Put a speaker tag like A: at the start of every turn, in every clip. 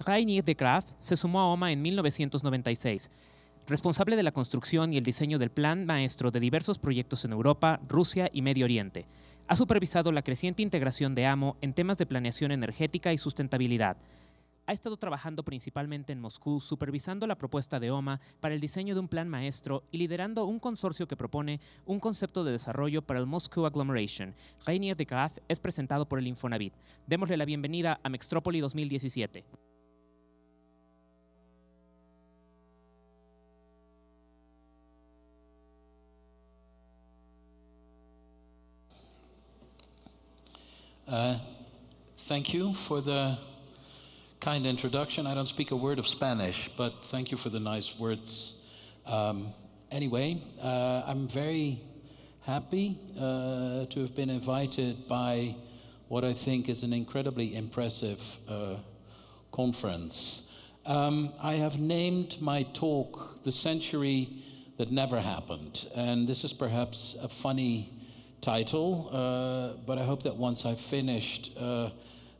A: Rainier de Graaf se sumó a OMA en 1996, responsable de la construcción y el diseño del plan maestro de diversos proyectos en Europa, Rusia y Medio Oriente. Ha supervisado la creciente integración de AMO en temas de planeación energética y sustentabilidad. Ha estado trabajando principalmente en Moscú, supervisando la propuesta de OMA para el diseño de un plan maestro y liderando un consorcio que propone un concepto de desarrollo para el Moscú Agglomeration. Rainier de Graaf es presentado por el Infonavit. Démosle la bienvenida a Mextrópoli 2017. Uh, thank you for the kind introduction. I don't speak a word of Spanish, but thank you for the nice words. Um, anyway, uh, I'm very happy uh, to have been invited by what I think is an incredibly impressive uh, conference. Um, I have named my talk The Century That Never Happened, and this is perhaps a funny title, uh, but I hope that once I've finished, uh,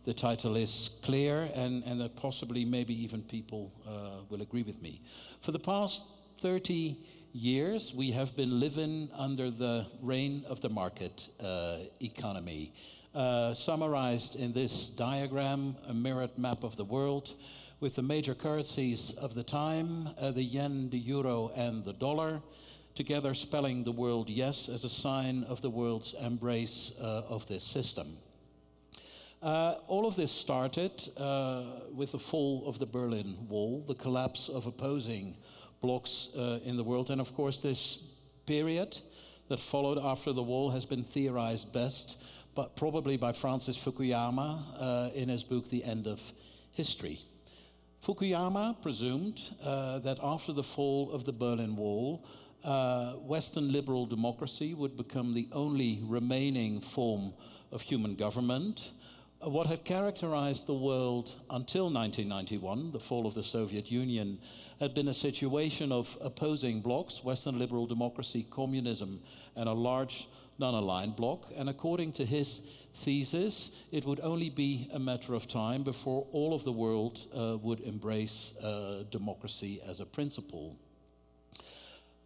A: the title is clear and, and that possibly maybe even people uh, will agree with me. For the past 30 years, we have been living under the reign of the market uh, economy. Uh, summarized in this diagram, a mirrored map of the world, with the major currencies of the time uh, the yen, the euro, and the dollar together spelling the word yes as a sign of the world's embrace uh, of this system. Uh, all of this started uh, with the fall of the Berlin Wall, the collapse of opposing blocks uh, in the world, and of course, this period that followed after the wall has been theorized best, but probably by Francis Fukuyama uh, in his book The End of History. Fukuyama presumed uh, that after the fall of the Berlin Wall, uh, Western liberal democracy would become the only remaining form of human government. Uh, what had characterized the world until 1991, the fall of the Soviet Union, had been a situation of opposing blocs Western liberal democracy, communism, and a large non aligned bloc. And according to his thesis, it would only be a matter of time before all of the world uh, would embrace uh, democracy as a principle.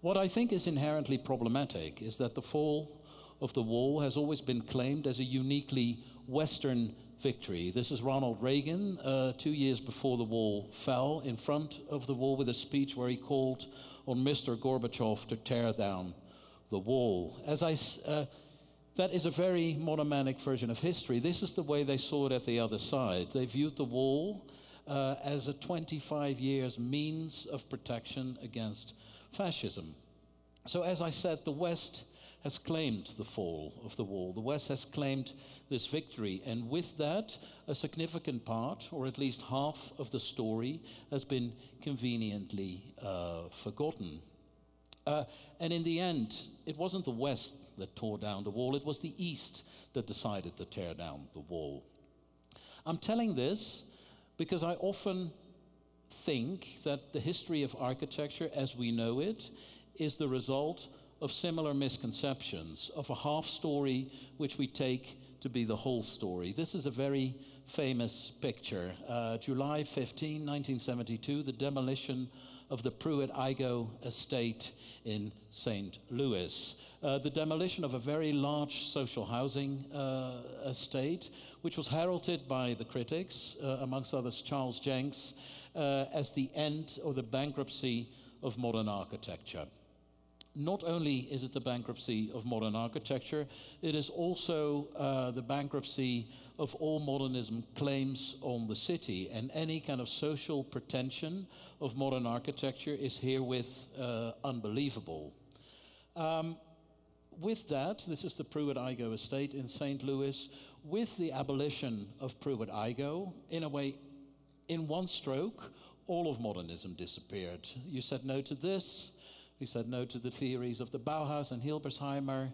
A: What I think is inherently problematic is that the fall of the wall has always been claimed as a uniquely Western victory. This is Ronald Reagan, uh, two years before the wall fell, in front of the wall with a speech where he called on Mr. Gorbachev to tear down the wall. As I, uh, that is a very monomanic version of history. This is the way they saw it at the other side. They viewed the wall uh, as a 25 years means of protection against fascism. So, as I said, the West has claimed the fall of the wall. The West has claimed this victory. And with that, a significant part, or at least half of the story, has been conveniently uh, forgotten. Uh, and in the end, it wasn't the West that tore down the wall, it was the East that decided to tear down the wall. I'm telling this because I often think that the history of architecture as we know it is the result of similar misconceptions, of a half story which we take to be the whole story. This is a very famous picture. Uh, July 15, 1972, the demolition of the Pruitt Igo estate in St. Louis. Uh, the demolition of a very large social housing uh, estate, which was heralded by the critics, uh, amongst others Charles Jenks uh, as the end or the bankruptcy of modern architecture. Not only is it the bankruptcy of modern architecture, it is also uh, the bankruptcy of all modernism claims on the city, and any kind of social pretension of modern architecture is herewith uh, unbelievable. Um, with that, this is the Pruitt Igo estate in St. Louis. With the abolition of Pruitt Igo, in a way, in one stroke, all of modernism disappeared. You said no to this, we said no to the theories of the Bauhaus and Hilbersheimer.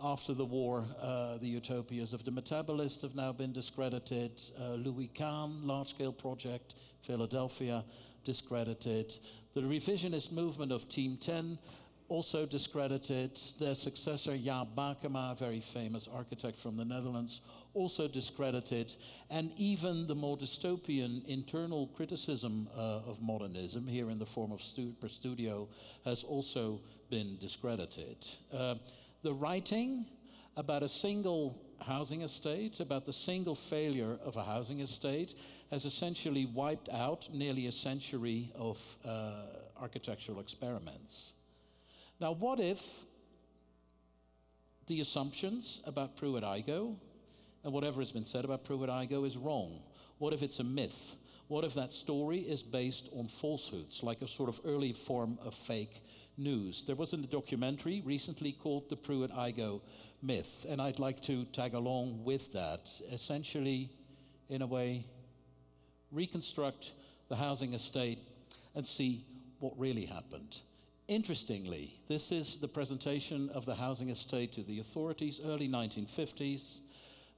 A: After the war, uh, the utopias of the metabolists have now been discredited. Uh, Louis Kahn, large scale project, Philadelphia, discredited. The revisionist movement of Team 10 also discredited. Their successor, Jaap Bakema, a very famous architect from the Netherlands, also discredited. And even the more dystopian internal criticism uh, of modernism, here in the form of Stu Studio, has also been discredited. Uh, the writing about a single housing estate, about the single failure of a housing estate, has essentially wiped out nearly a century of uh, architectural experiments. Now, what if the assumptions about pruitt igo and whatever has been said about pruitt igo is wrong? What if it's a myth? What if that story is based on falsehoods, like a sort of early form of fake news? There was a documentary recently called The pruitt igo Myth, and I'd like to tag along with that. Essentially, in a way, reconstruct the housing estate and see what really happened. Interestingly, this is the presentation of the housing estate to the authorities, early 1950s.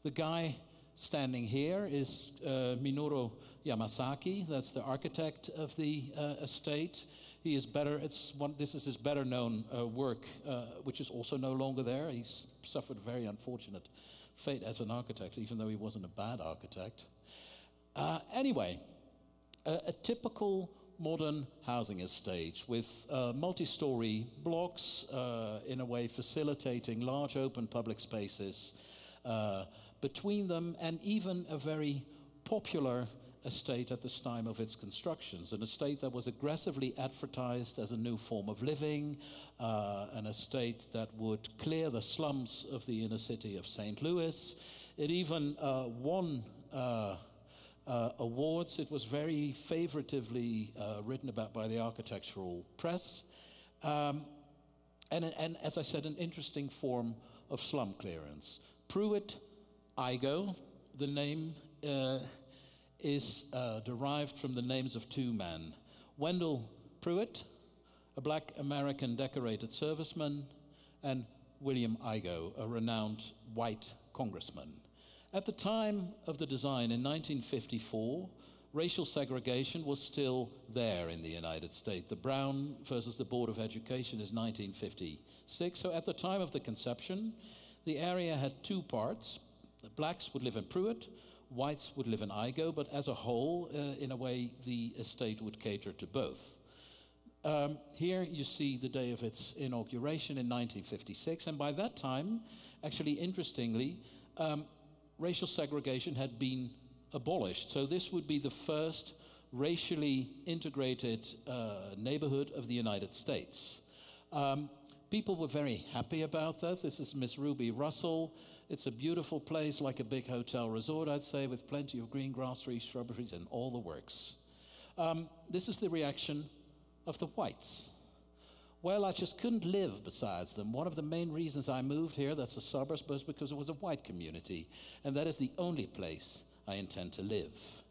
A: The guy standing here is uh, Minoru Yamasaki. That's the architect of the uh, estate. He is better. It's one, this is his better known uh, work, uh, which is also no longer there. He's suffered a very unfortunate fate as an architect, even though he wasn't a bad architect. Uh, anyway, a, a typical modern housing estate with uh, multi story blocks, uh, in a way facilitating large open public spaces uh, between them, and even a very popular estate at this time of its constructions, an estate that was aggressively advertised as a new form of living, uh, an estate that would clear the slums of the inner city of St. Louis. It even uh, won. Uh, uh, awards. It was very favoritively uh, written about by the architectural press. Um, and, and, as I said, an interesting form of slum clearance. Pruitt Igo, the name uh, is uh, derived from the names of two men Wendell Pruitt, a black American decorated serviceman, and William Igo, a renowned white congressman. At the time of the design in 1954, racial segregation was still there in the United States. The Brown versus the Board of Education is 1956. So at the time of the conception, the area had two parts. The blacks would live in Pruitt, whites would live in Igo, but as a whole, uh, in a way, the estate would cater to both. Um, here you see the day of its inauguration in 1956, and by that time, actually, interestingly, um, racial segregation had been abolished. So this would be the first racially integrated uh, neighborhood of the United States. Um, people were very happy about that. This is Miss Ruby Russell. It's a beautiful place, like a big hotel resort, I'd say, with plenty of green grass, trees, shrubberies, and all the works. Um, this is the reaction of the whites. Well, I just couldn't live besides them. One of the main reasons I moved here, that's the suburbs, was because it was a white community, and that is the only place I intend to live.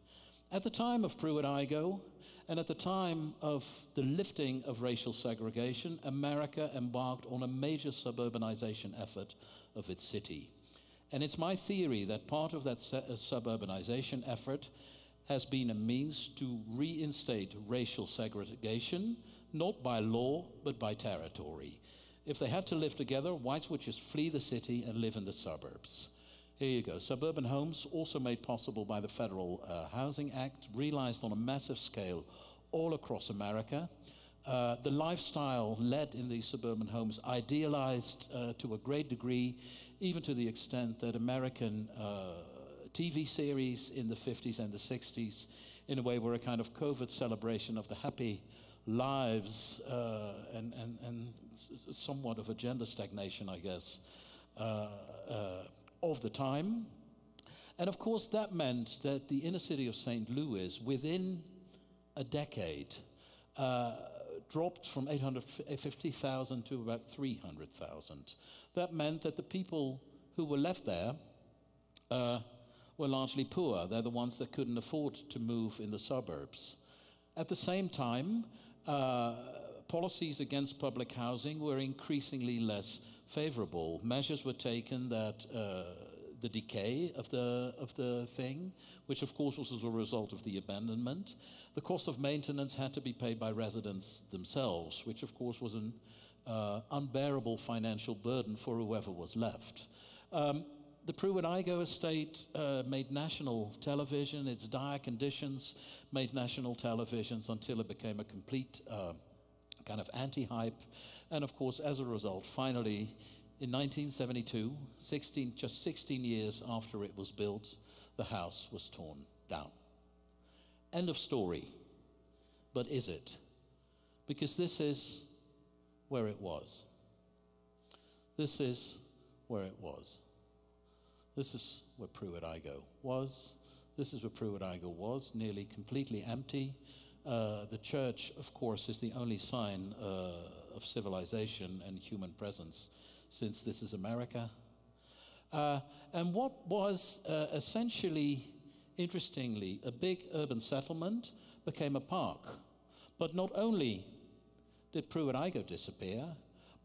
A: At the time of Pruitt Igoe, and at the time of the lifting of racial segregation, America embarked on a major suburbanization effort of its city. And it's my theory that part of that uh, suburbanization effort has been a means to reinstate racial segregation not by law, but by territory. If they had to live together, whites would just flee the city and live in the suburbs. Here you go. Suburban homes, also made possible by the Federal uh, Housing Act, realized on a massive scale all across America. Uh, the lifestyle led in these suburban homes idealized uh, to a great degree, even to the extent that American uh, TV series in the 50s and the 60s, in a way, were a kind of covert celebration of the happy lives uh, and, and, and somewhat of a gender stagnation, I guess, uh, uh, of the time. And of course, that meant that the inner city of St. Louis, within a decade, uh, dropped from 850,000 to about 300,000. That meant that the people who were left there uh, were largely poor. They're the ones that couldn't afford to move in the suburbs. At the same time, uh, policies against public housing were increasingly less favorable. Measures were taken that uh, the decay of the, of the thing, which of course was as a result of the abandonment. The cost of maintenance had to be paid by residents themselves, which of course was an uh, unbearable financial burden for whoever was left. Um, the Pruitt-Igoe estate uh, made national television. Its dire conditions made national televisions until it became a complete uh, kind of anti-hype. And of course, as a result, finally, in 1972, 16, just 16 years after it was built, the house was torn down. End of story. But is it? Because this is where it was. This is where it was. This is where Pruitt Igo was. This is where Pruitt Igo was, nearly completely empty. Uh, the church, of course, is the only sign uh, of civilization and human presence since this is America. Uh, and what was uh, essentially, interestingly, a big urban settlement became a park. But not only did Pruitt Igo disappear,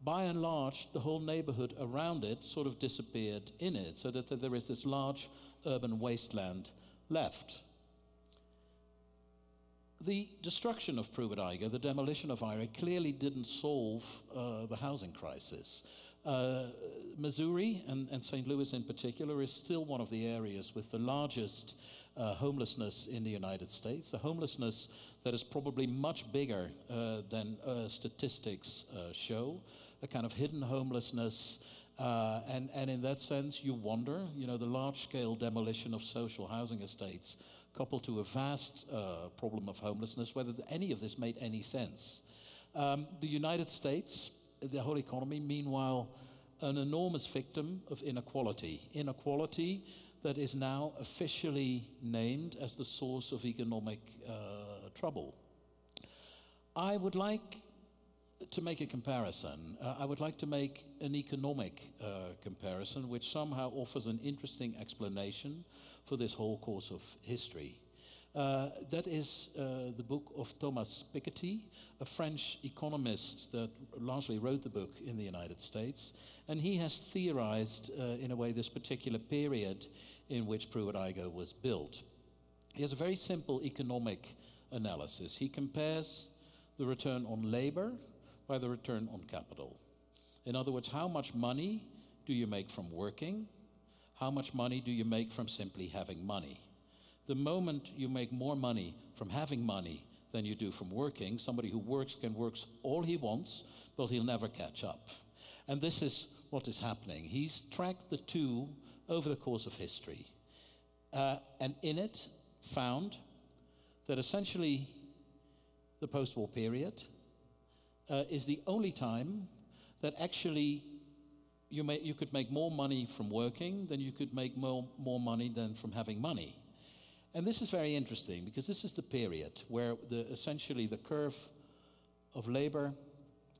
A: by and large, the whole neighborhood around it sort of disappeared in it, so that there is this large urban wasteland left. The destruction of Pruitt-Eiger, the demolition of IRA, clearly didn't solve uh, the housing crisis. Uh, Missouri and, and, St. Louis in particular is still one of the areas with the largest uh, homelessness in the United States, a homelessness that is probably much bigger uh, than uh, statistics uh, show a kind of hidden homelessness. Uh, and, and in that sense, you wonder, you know, the large scale demolition of social housing estates, coupled to a vast uh, problem of homelessness, whether any of this made any sense. Um, the United States, the whole economy, meanwhile, an enormous victim of inequality. Inequality that is now officially named as the source of economic uh, trouble. I would like to make a comparison, uh, I would like to make an economic uh, comparison, which somehow offers an interesting explanation for this whole course of history. Uh, that is uh, the book of Thomas Piketty, a French economist that largely wrote the book in the United States. And he has theorized, uh, in a way, this particular period in which Pruitt-Igoe was built. He has a very simple economic analysis. He compares the return on labor, by the return on capital. In other words, how much money do you make from working? How much money do you make from simply having money? The moment you make more money from having money than you do from working, somebody who works can work all he wants, but he'll never catch up. And this is what is happening. He's tracked the two over the course of history, uh, and in it found that essentially the post war period, uh, is the only time that actually you, may, you could make more money from working than you could make more, more money than from having money. And this is very interesting because this is the period where the, essentially the curve of labor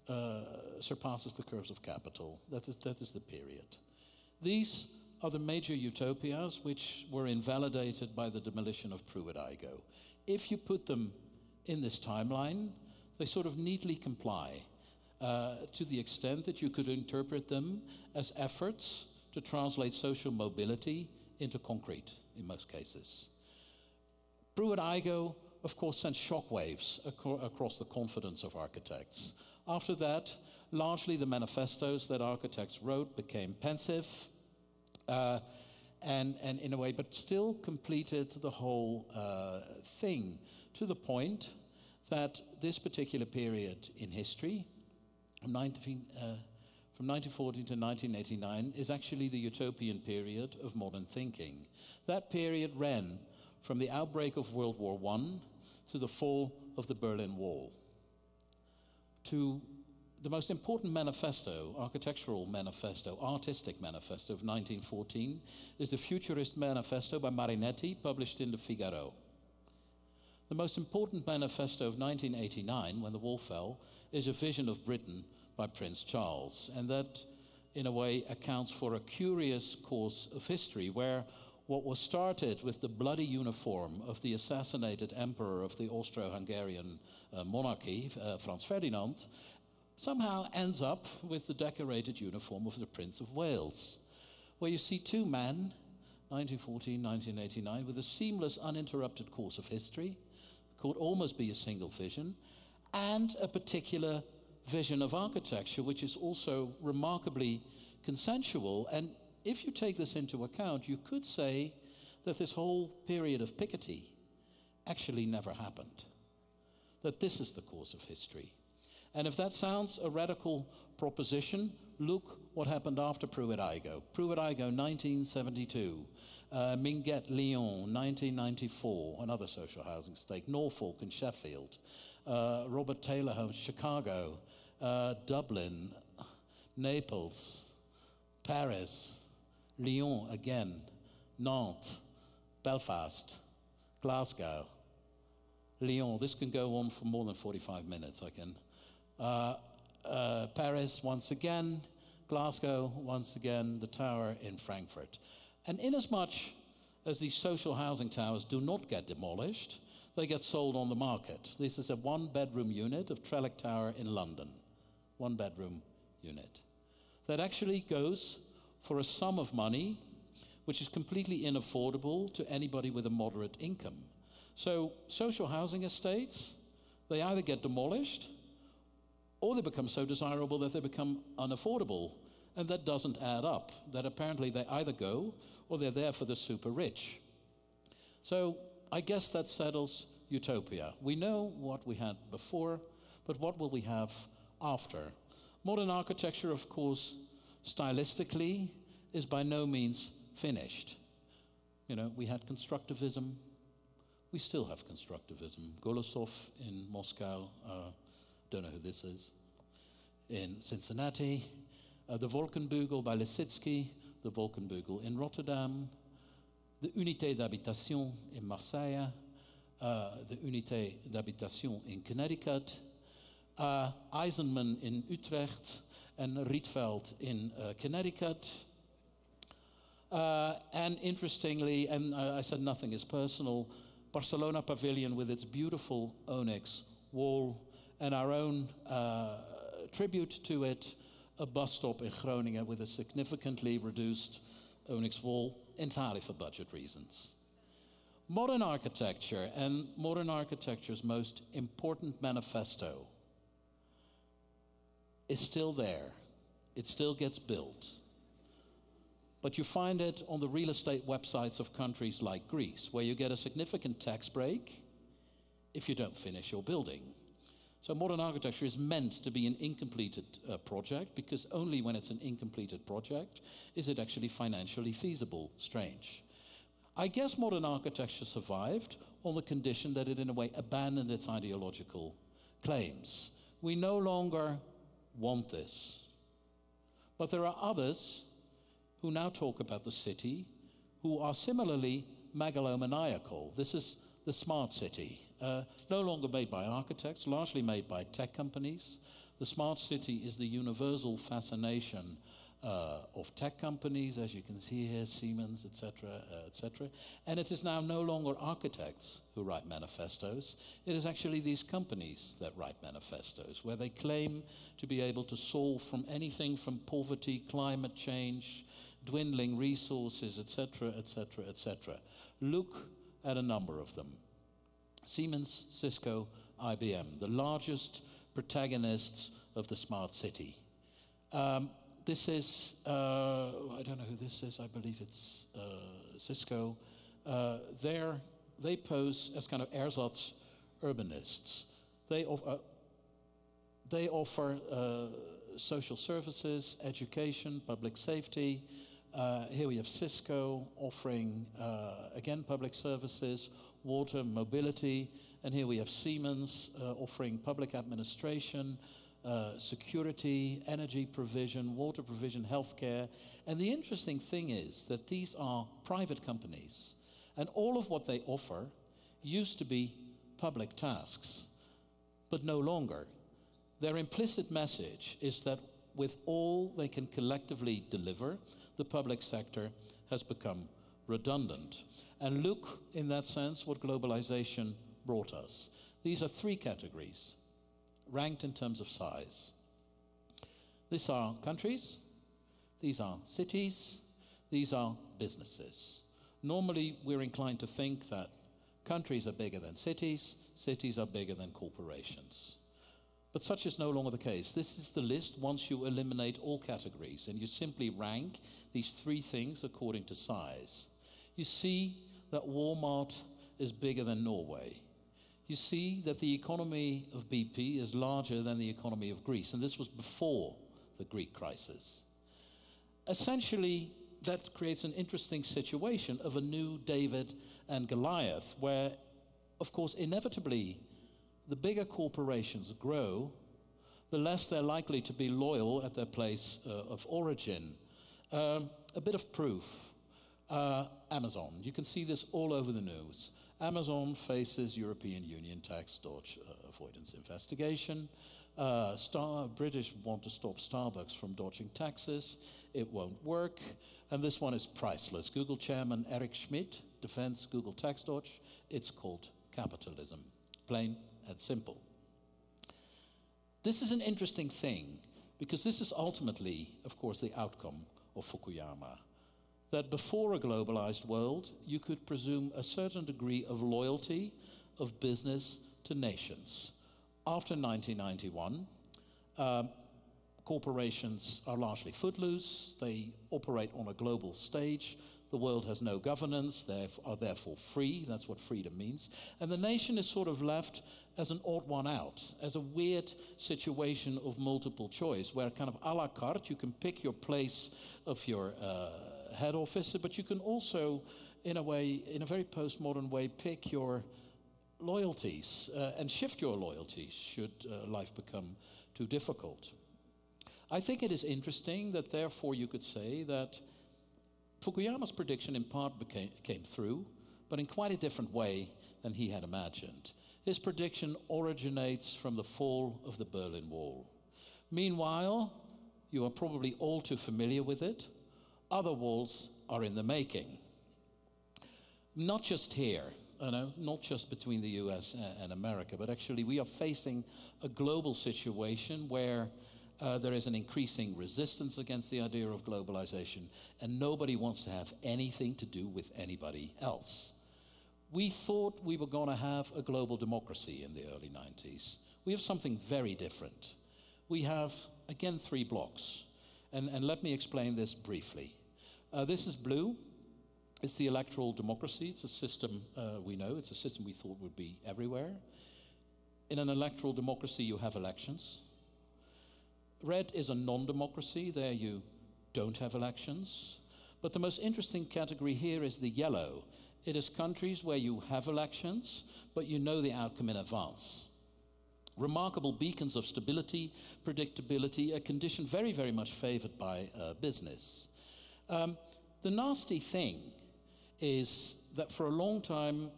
A: uh, surpasses the curves of capital. That is, that is the period. These are the major utopias which were invalidated by the demolition of Pruitt-Igoe. If you put them in this timeline, they sort of neatly comply uh, to the extent that you could interpret them as efforts to translate social mobility into concrete in most cases. Pruitt Igo, of course, sent shockwaves ac across the confidence of architects. After that, largely the manifestos that architects wrote became pensive. Uh, and, and in a way, but still completed the whole uh, thing to the point that this particular period in history, from, 19, uh, from 1940 to 1989, is actually the utopian period of modern thinking. That period ran from the outbreak of World War I to the fall of the Berlin Wall, to the most important manifesto, architectural manifesto, artistic manifesto of 1914, is the Futurist Manifesto by Marinetti, published in the Figaro. The most important manifesto of 1989, when the wall fell, is A Vision of Britain by Prince Charles. And that, in a way, accounts for a curious course of history where what was started with the bloody uniform of the assassinated emperor of the Austro Hungarian uh, monarchy, uh, Franz Ferdinand, somehow ends up with the decorated uniform of the Prince of Wales, where you see two men, 1914, 1989, with a seamless, uninterrupted course of history could Almost Be a Single Vision, and a particular vision of architecture, which is also remarkably consensual. And if you take this into account, you could say that this whole period of Piketty actually never happened, that this is the course of history. And if that sounds a radical proposition, look what happened after Pruitt-Igoe. Pruitt-Igoe, 1972. Uh, Minguette, Lyon, 1994, another social housing stake. Norfolk and Sheffield. Uh, Robert Taylor Homes, Chicago. Uh, Dublin, Naples, Paris, Lyon again, Nantes, Belfast, Glasgow, Lyon. This can go on for more than 45 minutes, I can. Uh, uh, Paris once again, Glasgow, once again, the tower in Frankfurt. And inasmuch as these social housing towers do not get demolished, they get sold on the market. This is a one bedroom unit of Trellick Tower in London. One bedroom unit. That actually goes for a sum of money which is completely inaffordable to anybody with a moderate income. So, social housing estates, they either get demolished or they become so desirable that they become unaffordable. And that doesn't add up, that apparently they either go or they're there for the super rich. So I guess that settles utopia. We know what we had before, but what will we have after? Modern architecture, of course, stylistically, is by no means finished. You know, we had constructivism. We still have constructivism. Golosov in Moscow. Uh, don't know who this is. In Cincinnati, uh, the Volkenbugel by Lisitsky, the Volkenbugel in Rotterdam, the Unité d'habitation in Marseille, uh, the Unité d'habitation in Connecticut, uh, Eisenman in Utrecht, and Rietveld in uh, Connecticut. Uh, and interestingly, and I said nothing is personal, Barcelona Pavilion with its beautiful onyx wall and our own uh, tribute to it, a bus stop in Groningen with a significantly reduced Onyx-Wall entirely for budget reasons. Modern architecture and modern architecture's most important manifesto is still there. It still gets built. But you find it on the real estate websites of countries like Greece, where you get a significant tax break if you don't finish your building. So modern architecture is meant to be an incompleted uh, project because only when it's an incompleted project is it actually financially feasible. Strange. I guess modern architecture survived on the condition that it in a way abandoned its ideological claims. We no longer want this. But there are others who now talk about the city who are similarly megalomaniacal. This is the smart city, uh, no longer made by architects, largely made by tech companies. The smart city is the universal fascination uh, of tech companies, as you can see here, Siemens, etc., uh, etc. And it is now no longer architects who write manifestos. It is actually these companies that write manifestos, where they claim to be able to solve from anything from poverty, climate change, dwindling resources, etc., etc., etc. Look at a number of them Siemens, Cisco, IBM, the largest protagonists of the smart city. Um, this is, uh, I don't know who this is, I believe it's uh, Cisco. Uh, they pose as kind of ersatz urbanists. They, of, uh, they offer uh, social services, education, public safety, uh, here we have Cisco offering, uh, again, public services, water, mobility, and here we have Siemens uh, offering public administration, uh, security, energy provision, water provision, healthcare. And the interesting thing is that these are private companies, and all of what they offer used to be public tasks, but no longer. Their implicit message is that with all they can collectively deliver, the public sector has become redundant. And look, in that sense, what globalization brought us. These are three categories, ranked in terms of size. These are countries, these are cities, these are businesses. Normally, we're inclined to think that countries are bigger than cities, cities are bigger than corporations. But such is no longer the case. This is the list once you eliminate all categories and you simply rank these three things according to size. You see that Walmart is bigger than Norway. You see that the economy of BP is larger than the economy of Greece, and this was before the Greek crisis. Essentially, that creates an interesting situation of a new David and Goliath, where, of course, inevitably, the bigger corporations grow, the less they're likely to be loyal at their place uh, of origin. Um, a bit of proof uh, Amazon. You can see this all over the news. Amazon faces European Union tax dodge uh, avoidance investigation. Uh, Star British want to stop Starbucks from dodging taxes. It won't work. And this one is priceless. Google chairman Eric Schmidt defends Google tax dodge. It's called capitalism. Plain and simple. This is an interesting thing because this is ultimately, of course, the outcome of Fukuyama. That before a globalized world, you could presume a certain degree of loyalty of business to nations. After 1991, um, corporations are largely footloose, they operate on a global stage, the world has no governance, they are therefore free. That's what freedom means. And the nation is sort of left as an odd one out, as a weird situation of multiple choice, where kind of a la carte, you can pick your place of your uh, head officer, but you can also, in a way, in a very postmodern way, pick your loyalties uh, and shift your loyalties should uh, life become too difficult. I think it is interesting that, therefore, you could say that Fukuyama's prediction in part became, came through, but in quite a different way than he had imagined. His prediction originates from the fall of the Berlin Wall. Meanwhile, you are probably all too familiar with it. Other walls are in the making. Not just here, you know, not just between the US and America, but actually we are facing a global situation where uh, there is an increasing resistance against the idea of globalization, and nobody wants to have anything to do with anybody else. We thought we were going to have a global democracy in the early 90s. We have something very different. We have, again, three blocks. And, and let me explain this briefly. Uh, this is blue. It's the electoral democracy. It's a system uh, we know, it's a system we thought would be everywhere. In an electoral democracy, you have elections Red is a non democracy. There you don't have elections. But the most interesting category here is the yellow. It is countries where you have elections, but you know the outcome in advance. Remarkable beacons of stability, predictability, a condition very, very much favored by uh, business. Um, the nasty thing is that for a long time,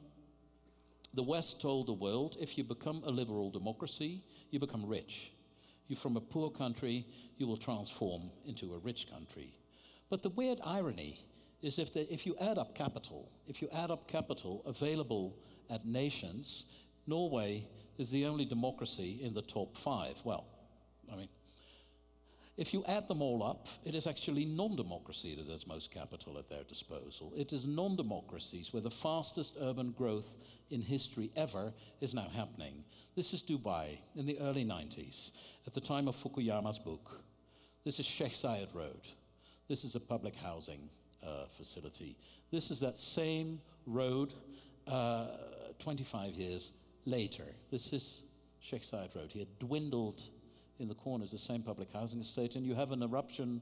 A: the West told the world if you become a liberal democracy, you become rich. You from a poor country, you will transform into a rich country. But the weird irony is if, the, if you add up capital, if you add up capital available at nations, Norway is the only democracy in the top five. Well, I mean, if you add them all up, it is actually non democracy that has most capital at their disposal. It is non democracies where the fastest urban growth in history ever is now happening. This is Dubai in the early 90s, at the time of Fukuyama's book. This is Sheikh Zayed Road. This is a public housing uh, facility. This is that same road uh, 25 years later. This is Sheikh Zayed Road. He had dwindled in the corners, the same public housing estate, and you have an eruption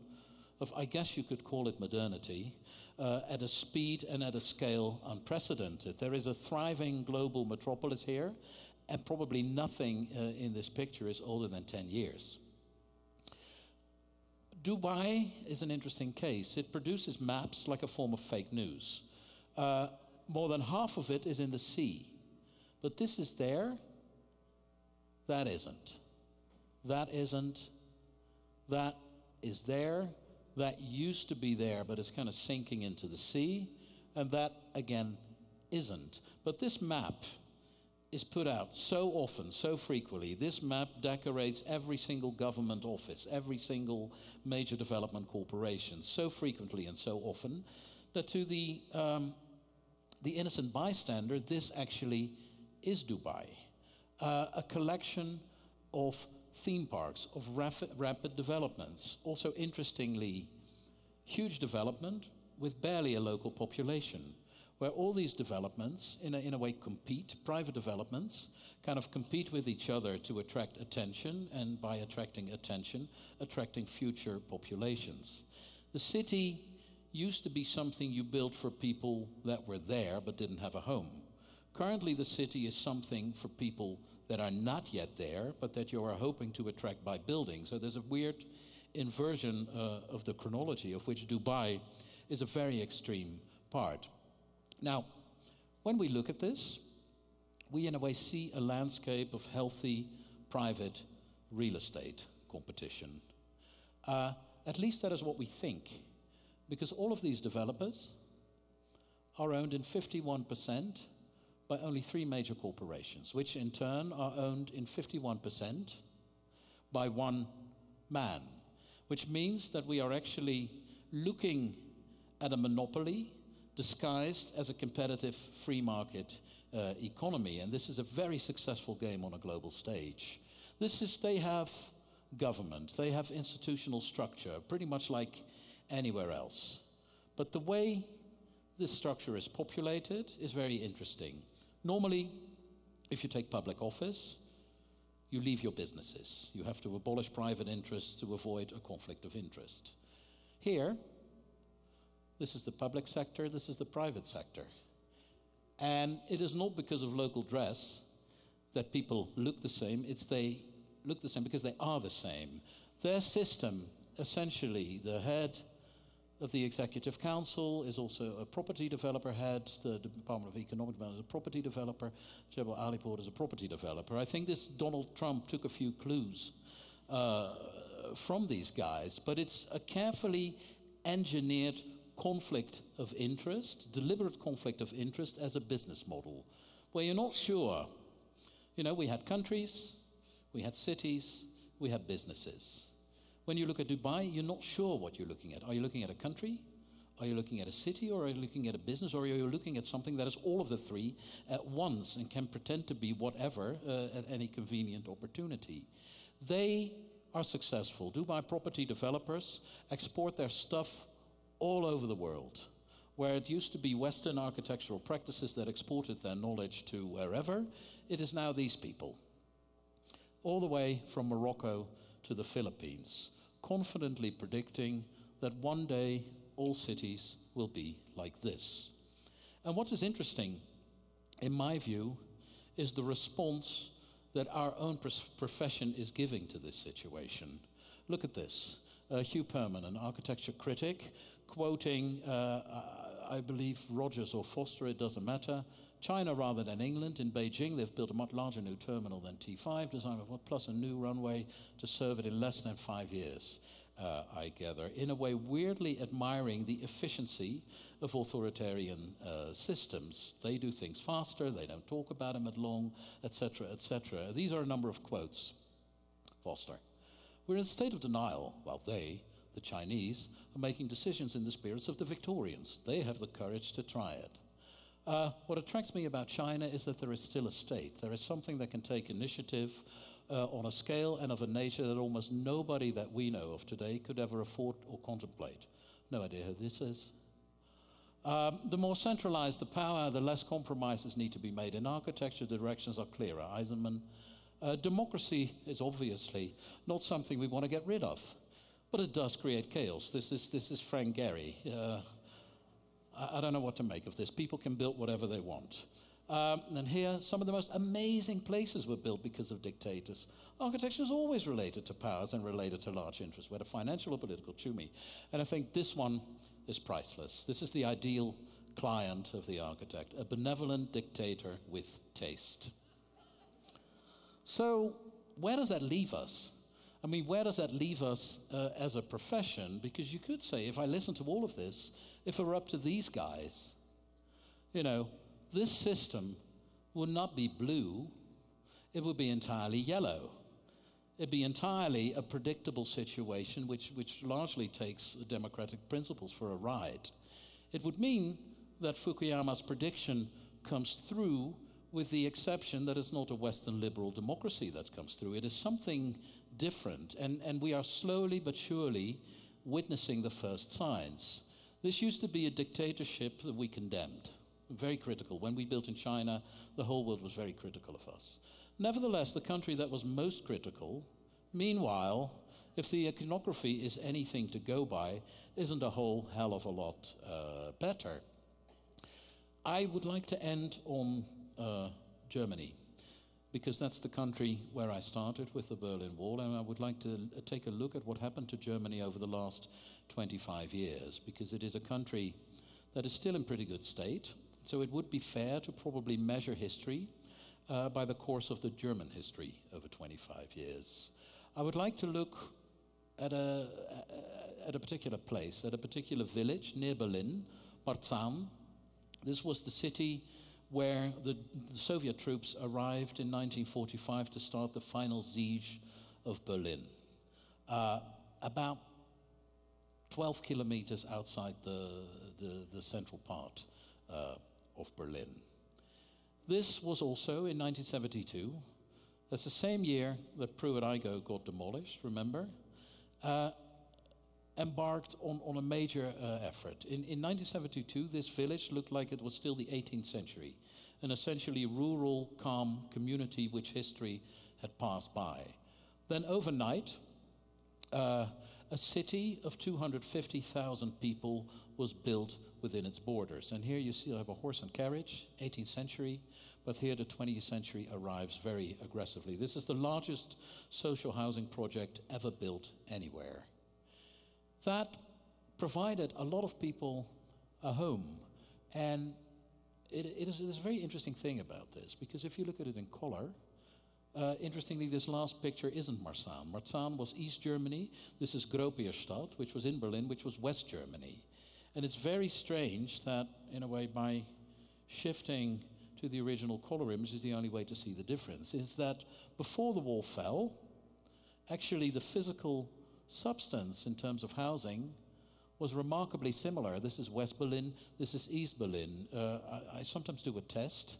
A: of, I guess you could call it modernity, uh, at a speed and at a scale unprecedented. There is a thriving global metropolis here, and probably nothing uh, in this picture is older than 10 years. Dubai is an interesting case. It produces maps like a form of fake news. Uh, more than half of it is in the sea. But this is there, that isn't that isn't, that is there, that used to be there, but it's kind of sinking into the sea, and that again isn't. But this map is put out so often, so frequently. This map decorates every single government office, every single major development corporation, so frequently and so often that to the, um, the innocent bystander, this actually is Dubai. Uh, a collection of theme parks, of rapid developments. Also, interestingly, huge development with barely a local population, where all these developments, in a, in a way, compete, private developments, kind of compete with each other to attract attention, and by attracting attention, attracting future populations. The city used to be something you built for people that were there but didn't have a home. Currently, the city is something for people that are not yet there, but that you are hoping to attract by building. So there's a weird inversion uh, of the chronology, of which Dubai is a very extreme part. Now, when we look at this, we in a way see a landscape of healthy private real estate competition. Uh, at least that is what we think, because all of these developers are owned in 51% by only three major corporations, which in turn are owned in 51% by one man, which means that we are actually looking at a monopoly disguised as a competitive free market uh, economy. And this is a very successful game on a global stage. This is, they have government, they have institutional structure, pretty much like anywhere else. But the way this structure is populated is very interesting. Normally, if you take public office, you leave your businesses. You have to abolish private interests to avoid a conflict of interest. Here, this is the public sector, this is the private sector. And it is not because of local dress that people look the same, it's they look the same because they are the same. Their system, essentially, the head of the Executive Council is also a property developer head. The Department of Economic Development is a property developer. Jebel Aliport is a property developer. I think this Donald Trump took a few clues uh, from these guys, but it's a carefully engineered conflict of interest, deliberate conflict of interest as a business model, where you're not sure. You know, we had countries, we had cities, we had businesses when you look at Dubai, you're not sure what you're looking at. Are you looking at a country? Are you looking at a city or are you looking at a business or are you looking at something that is all of the three at once and can pretend to be whatever uh, at any convenient opportunity? They are successful. Dubai property developers export their stuff all over the world. Where it used to be Western architectural practices that exported their knowledge to wherever, it is now these people. All the way from Morocco to the Philippines, confidently predicting that one day all cities will be like this. And what is interesting, in my view, is the response that our own profession is giving to this situation. Look at this. Uh, Hugh Perman, an architecture critic, quoting, uh, I believe, Rogers or Foster, it doesn't matter, China rather than England. In Beijing, they've built a much larger new terminal than T5, designed plus a new runway to serve it in less than five years. Uh, I gather, in a way weirdly admiring the efficiency of authoritarian uh, systems. They do things faster, they don't talk about them at long, etc., etc. These are a number of quotes. Foster. We're in a state of denial, while they, the Chinese, are making decisions in the spirits of the Victorians. They have the courage to try it. Uh, what attracts me about China is that there is still a state. There is something that can take initiative uh, on a scale and of a nature that almost nobody that we know of today could ever afford or contemplate. No idea who this is. Um, the more centralized the power, the less compromises need to be made. In architecture, the directions are clearer. Eisenman, uh, democracy is obviously not something we want to get rid of, but it does create chaos. This is, this is Frank Gehry. Uh, I, I don't know what to make of this. People can build whatever they want. Um, and here, some of the most amazing places were built because of dictators. Architecture is always related to powers and related to large interests, whether financial or political, to me. And I think this one is priceless. This is the ideal client of the architect, a benevolent dictator with taste. So, where does that leave us? I mean, where does that leave us uh, as a profession? Because you could say, if I listen to all of this, if it were up to these guys, you know, this system would not be blue, it would be entirely yellow. It'd be entirely a predictable situation, which, which largely takes democratic principles for a ride. It would mean that Fukuyama's prediction comes through with the exception that it's not a Western liberal democracy that comes through. It is something different. And, and we are slowly but surely witnessing the first signs. This used to be a dictatorship that we condemned, very critical. When we built in China, the whole world was very critical of us. Nevertheless, the country that was most critical, meanwhile, if the iconography is anything to go by, isn't a whole hell of a lot uh, better. I would like to end on uh, Germany because that's the country where I started with the Berlin Wall, and I would like to take a look at what happened to Germany over the last 25 years, because it is a country that is still in pretty good state. So it would be fair to probably measure history uh, by the course of the German history over 25 years. I would like to look at a, at a particular place, at a particular village near Berlin, Barzan. This was the city where the, the Soviet troops arrived in 1945 to start the final siege of Berlin, uh, about 12 kilometers outside the, the, the central part uh, of Berlin. This was also in 1972. That's the same year that Pruitt-Igoe got demolished, remember? Uh, embarked on, on a major uh, effort. In, in 1972, this village looked like it was still the 18th century, an essentially rural, calm community which history had passed by. Then overnight, uh, a city of 250,000 people was built within its borders. And here you see I have a horse and carriage, 18th century, but here the 20th century arrives very aggressively. This is the largest social housing project ever built anywhere that provided a lot of people a home. And it, it, is, a very interesting thing about this, because if you look at it in color, uh, interestingly, this last picture isn't Marzahn. Marzahn was East Germany. This is Gropierstadt, which was in Berlin, which was West Germany. And it's very strange that, in a way, by shifting to the original color image is the only way to see the difference, is that before the wall fell, actually the physical substance in terms of housing was remarkably similar. This is West Berlin, this is East Berlin. Uh, I, I, sometimes do a test.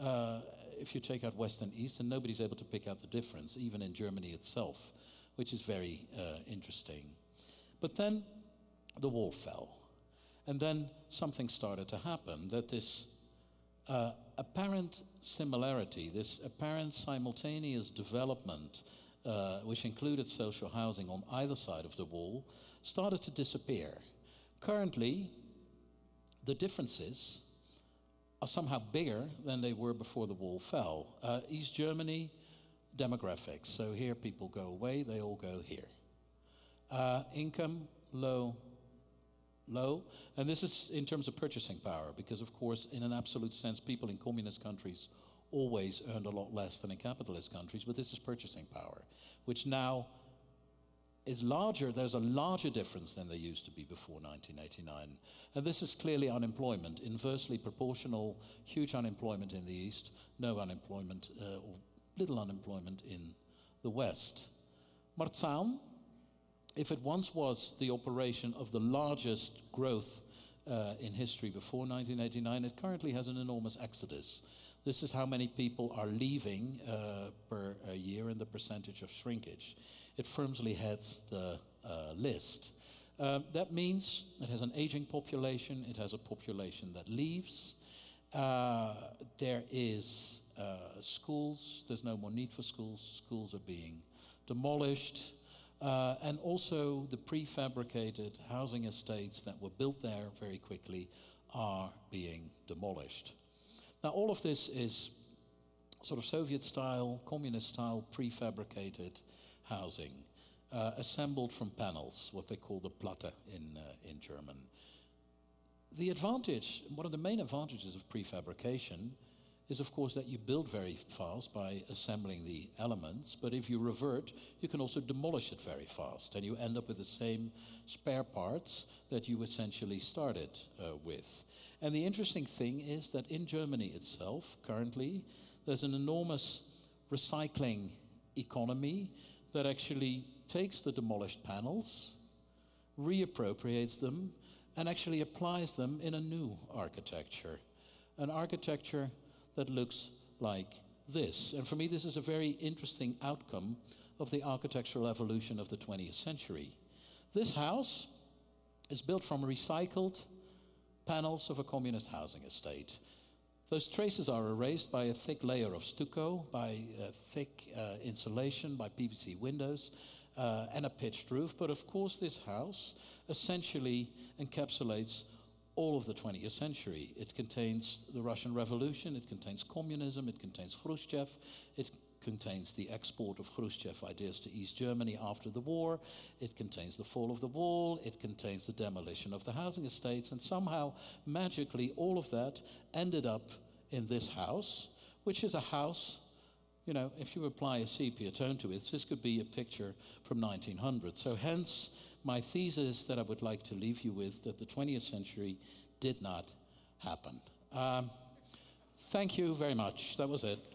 A: Uh, if you take out West and East, and nobody's able to pick out the difference, even in Germany itself, which is very uh, interesting. But then the wall fell, and then something started to happen that this uh, apparent similarity, this apparent simultaneous development uh, which included social housing on either side of the wall, started to disappear. Currently, the differences are somehow bigger than they were before the wall fell. Uh, East Germany, demographics. So here people go away, they all go here. Uh, income, low, low. And this is in terms of purchasing power, because of course, in an absolute sense, people in communist countries always earned a lot less than in capitalist countries, but this is purchasing power, which now is larger, there's a larger difference than there used to be before 1989. And this is clearly unemployment, inversely proportional, huge unemployment in the East, no unemployment, uh, or little unemployment in the West. Marzahn, if it once was the operation of the largest growth uh, in history before 1989, it currently has an enormous exodus. This is how many people are leaving uh, per year and the percentage of shrinkage. It firmly heads the uh, list. Um, that means it has an aging population, it has a population that leaves. Uh, there is uh, schools, there's no more need for schools, schools are being demolished. Uh, and also the prefabricated housing estates that were built there very quickly are being demolished. Now, all of this is sort of Soviet style, communist style, prefabricated housing, uh, assembled from panels, what they call the Platte in, uh, in German. The advantage, one of the main advantages of prefabrication, is of course that you build very fast by assembling the elements, but if you revert, you can also demolish it very fast, and you end up with the same spare parts that you essentially started uh, with. And the interesting thing is that in Germany itself, currently, there's an enormous recycling economy that actually takes the demolished panels, reappropriates them, and actually applies them in a new architecture. An architecture that looks like this. And for me, this is a very interesting outcome of the architectural evolution of the 20th century. This house is built from recycled panels of a communist housing estate. Those traces are erased by a thick layer of stucco, by uh, thick uh, insulation, by PVC windows, uh, and a pitched roof. But of course, this house essentially encapsulates all of the 20th century. It contains the Russian Revolution, it contains communism, it contains Khrushchev, it contains the export of Khrushchev ideas to East Germany after the war. It contains the fall of the wall. It contains the demolition of the housing estates. And somehow, magically, all of that ended up in this house, which is a house. You know, if you apply a sepia tone to it, this could be a picture from 1900. So, hence my thesis that I would like to leave you with that the 20th century did not happen. Um, thank you very much. That was it.